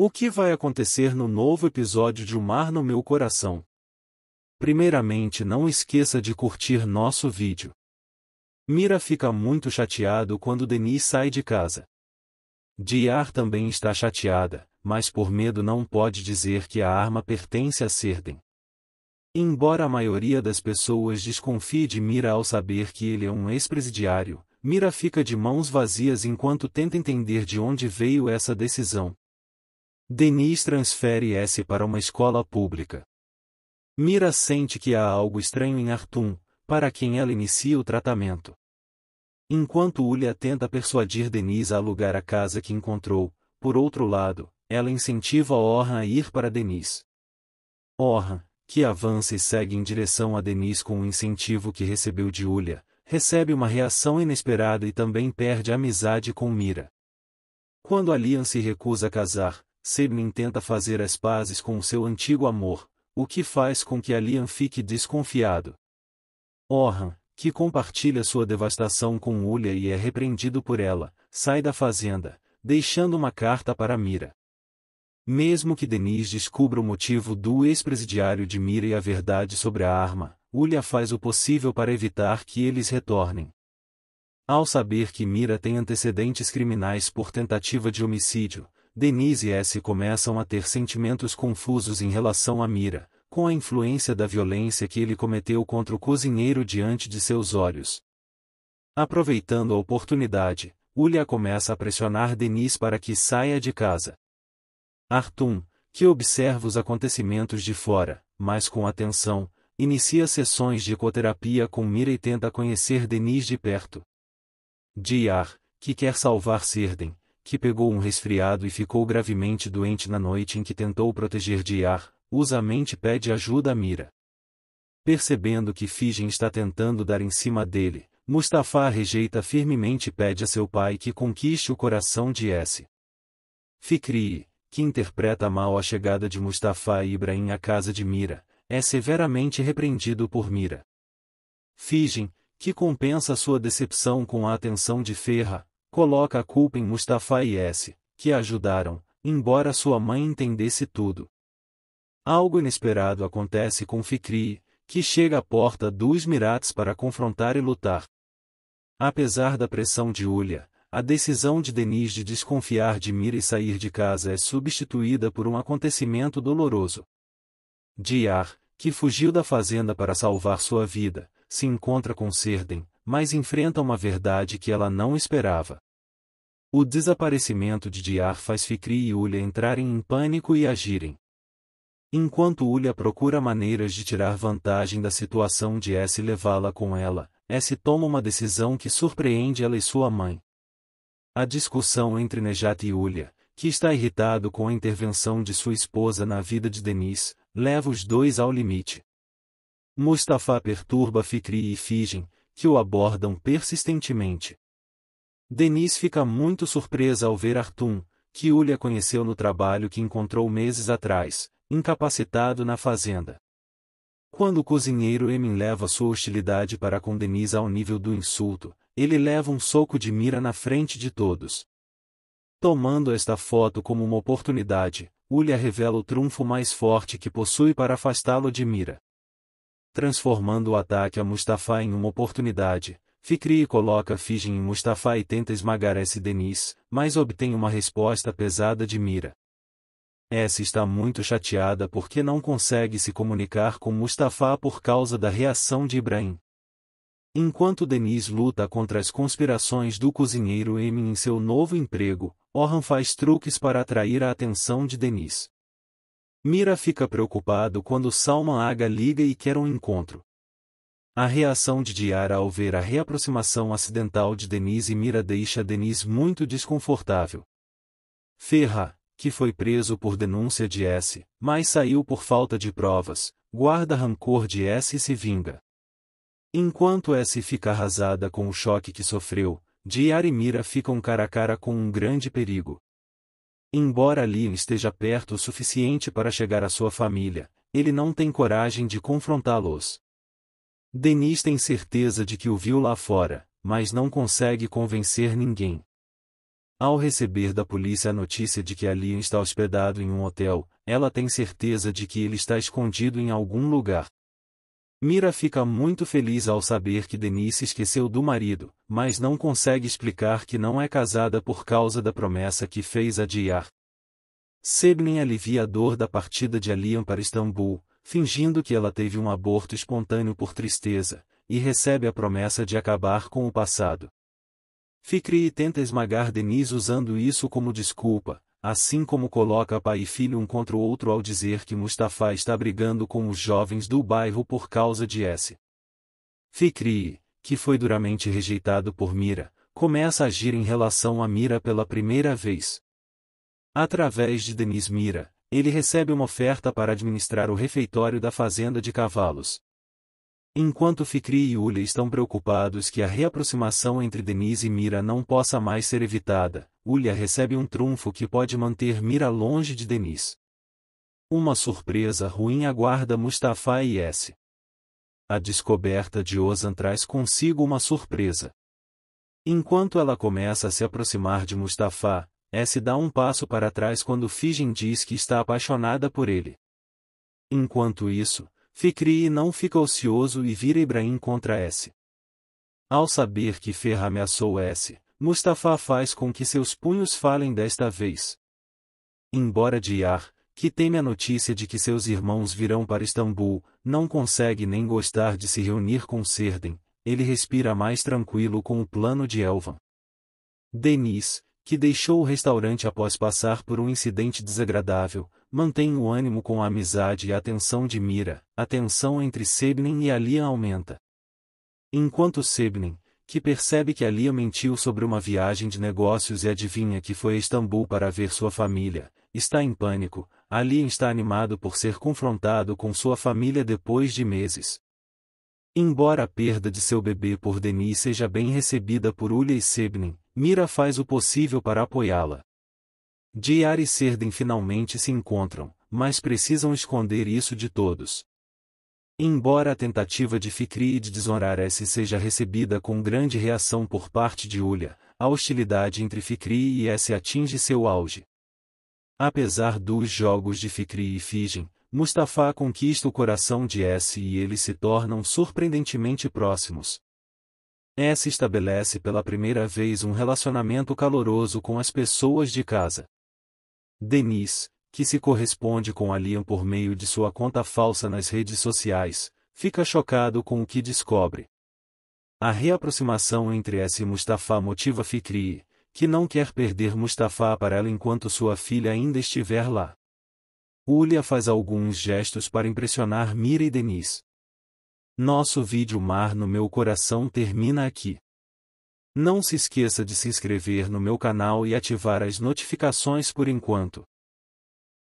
O que vai acontecer no novo episódio de O Mar no Meu Coração? Primeiramente, não esqueça de curtir nosso vídeo. Mira fica muito chateado quando Denis sai de casa. Diar também está chateada, mas por medo não pode dizer que a arma pertence a Serden. Embora a maioria das pessoas desconfie de Mira ao saber que ele é um ex-presidiário, Mira fica de mãos vazias enquanto tenta entender de onde veio essa decisão. Denis transfere S para uma escola pública. Mira sente que há algo estranho em Artum, para quem ela inicia o tratamento. Enquanto Ulia tenta persuadir Denise a alugar a casa que encontrou, por outro lado, ela incentiva Orhan a ir para Denise. Orhan, que avança e segue em direção a Denise com o incentivo que recebeu de Ulia, recebe uma reação inesperada e também perde a amizade com Mira. Quando Alian se recusa a casar, Sebmin tenta fazer as pazes com o seu antigo amor, o que faz com que Alian fique desconfiado. Orhan, que compartilha sua devastação com Ulia e é repreendido por ela, sai da fazenda, deixando uma carta para Mira. Mesmo que Denise descubra o motivo do ex-presidiário de Mira e a verdade sobre a arma, Ulia faz o possível para evitar que eles retornem. Ao saber que Mira tem antecedentes criminais por tentativa de homicídio, Denise e S. começam a ter sentimentos confusos em relação a Mira, com a influência da violência que ele cometeu contra o cozinheiro diante de seus olhos. Aproveitando a oportunidade, Ulia começa a pressionar Denise para que saia de casa. Artum, que observa os acontecimentos de fora, mas com atenção, inicia sessões de ecoterapia com Mira e tenta conhecer Denise de perto. Diar, que quer salvar Sirden, que pegou um resfriado e ficou gravemente doente na noite em que tentou proteger de Usamente usa a mente pede ajuda a Mira. Percebendo que Fijin está tentando dar em cima dele, Mustafa a rejeita firmemente e pede a seu pai que conquiste o coração de S. Fikri, que interpreta mal a chegada de Mustafa e Ibrahim à casa de Mira, é severamente repreendido por Mira. Fijin, que compensa sua decepção com a atenção de Ferra, Coloca a culpa em Mustafa e S, que a ajudaram, embora sua mãe entendesse tudo. Algo inesperado acontece com Fikri, que chega à porta dos Mirates para confrontar e lutar. Apesar da pressão de Ulha, a decisão de Denis de desconfiar de Mira e sair de casa é substituída por um acontecimento doloroso. Diar, que fugiu da fazenda para salvar sua vida, se encontra com Serden, mas enfrenta uma verdade que ela não esperava. O desaparecimento de Diar faz Fikri e Ulha entrarem em pânico e agirem. Enquanto Ulha procura maneiras de tirar vantagem da situação de S e levá-la com ela, S toma uma decisão que surpreende ela e sua mãe. A discussão entre Nejat e Ulha, que está irritado com a intervenção de sua esposa na vida de Denise, leva os dois ao limite. Mustafa perturba Fikri e Figen que o abordam persistentemente. Denise fica muito surpresa ao ver Artum, que Ulia conheceu no trabalho que encontrou meses atrás, incapacitado na fazenda. Quando o cozinheiro Emin leva sua hostilidade para com Denise ao nível do insulto, ele leva um soco de mira na frente de todos. Tomando esta foto como uma oportunidade, Ulia revela o trunfo mais forte que possui para afastá-lo de mira transformando o ataque a Mustafa em uma oportunidade. Fikri coloca Fijin em Mustafa e tenta esmagar S. Denis, mas obtém uma resposta pesada de Mira. S está muito chateada porque não consegue se comunicar com Mustafa por causa da reação de Ibrahim. Enquanto Denis luta contra as conspirações do cozinheiro M em seu novo emprego, Orhan faz truques para atrair a atenção de Denis. Mira fica preocupado quando Salman Aga liga e quer um encontro. A reação de Diara ao ver a reaproximação acidental de Denise e Mira deixa Denise muito desconfortável. Ferra, que foi preso por denúncia de S, mas saiu por falta de provas, guarda rancor de S e se vinga. Enquanto S fica arrasada com o choque que sofreu, Diara e Mira ficam cara a cara com um grande perigo. Embora Liam esteja perto o suficiente para chegar à sua família, ele não tem coragem de confrontá-los. Denise tem certeza de que o viu lá fora, mas não consegue convencer ninguém. Ao receber da polícia a notícia de que Liam está hospedado em um hotel, ela tem certeza de que ele está escondido em algum lugar. Mira fica muito feliz ao saber que Denise esqueceu do marido, mas não consegue explicar que não é casada por causa da promessa que fez adiar. Sebnin alivia a dor da partida de Alian para Istambul, fingindo que ela teve um aborto espontâneo por tristeza, e recebe a promessa de acabar com o passado. Fikri tenta esmagar Denise usando isso como desculpa, assim como coloca pai e filho um contra o outro ao dizer que Mustafa está brigando com os jovens do bairro por causa de S. Fikri, que foi duramente rejeitado por Mira, começa a agir em relação a Mira pela primeira vez. Através de Denis Mira, ele recebe uma oferta para administrar o refeitório da fazenda de cavalos. Enquanto Fikri e Yulia estão preocupados que a reaproximação entre Denise e Mira não possa mais ser evitada, Ulia recebe um trunfo que pode manter Mira longe de Denis. Uma surpresa ruim aguarda Mustafa e S. A descoberta de Ozan traz consigo uma surpresa. Enquanto ela começa a se aproximar de Mustafa, S dá um passo para trás quando Fijin diz que está apaixonada por ele. Enquanto isso, Fikri não fica ocioso e vira Ibrahim contra S. Ao saber que Ferra ameaçou S, Mustafa faz com que seus punhos falem desta vez. Embora Diar, que teme a notícia de que seus irmãos virão para Istambul, não consegue nem gostar de se reunir com Serden, ele respira mais tranquilo com o plano de Elvan. Denis, que deixou o restaurante após passar por um incidente desagradável, mantém o ânimo com a amizade e a atenção de Mira, a tensão entre Sebnin e Alia aumenta. Enquanto Sebnin, que percebe que Alia mentiu sobre uma viagem de negócios e adivinha que foi a Istambul para ver sua família, está em pânico, Alia está animado por ser confrontado com sua família depois de meses. Embora a perda de seu bebê por Denis seja bem recebida por Ulia e Sebnin, Mira faz o possível para apoiá-la. Diar e Serden finalmente se encontram, mas precisam esconder isso de todos. Embora a tentativa de Fikri de desonrar S seja recebida com grande reação por parte de Ulha, a hostilidade entre Fikri e S atinge seu auge. Apesar dos jogos de Fikri e Figem, Mustafa conquista o coração de S e eles se tornam surpreendentemente próximos. S estabelece pela primeira vez um relacionamento caloroso com as pessoas de casa. Denise, que se corresponde com Alian por meio de sua conta falsa nas redes sociais, fica chocado com o que descobre. A reaproximação entre S e Mustafa motiva Fikri, que não quer perder Mustafa para ela enquanto sua filha ainda estiver lá. Ulia faz alguns gestos para impressionar Mira e Denise. Nosso vídeo Mar no Meu Coração termina aqui. Não se esqueça de se inscrever no meu canal e ativar as notificações por enquanto.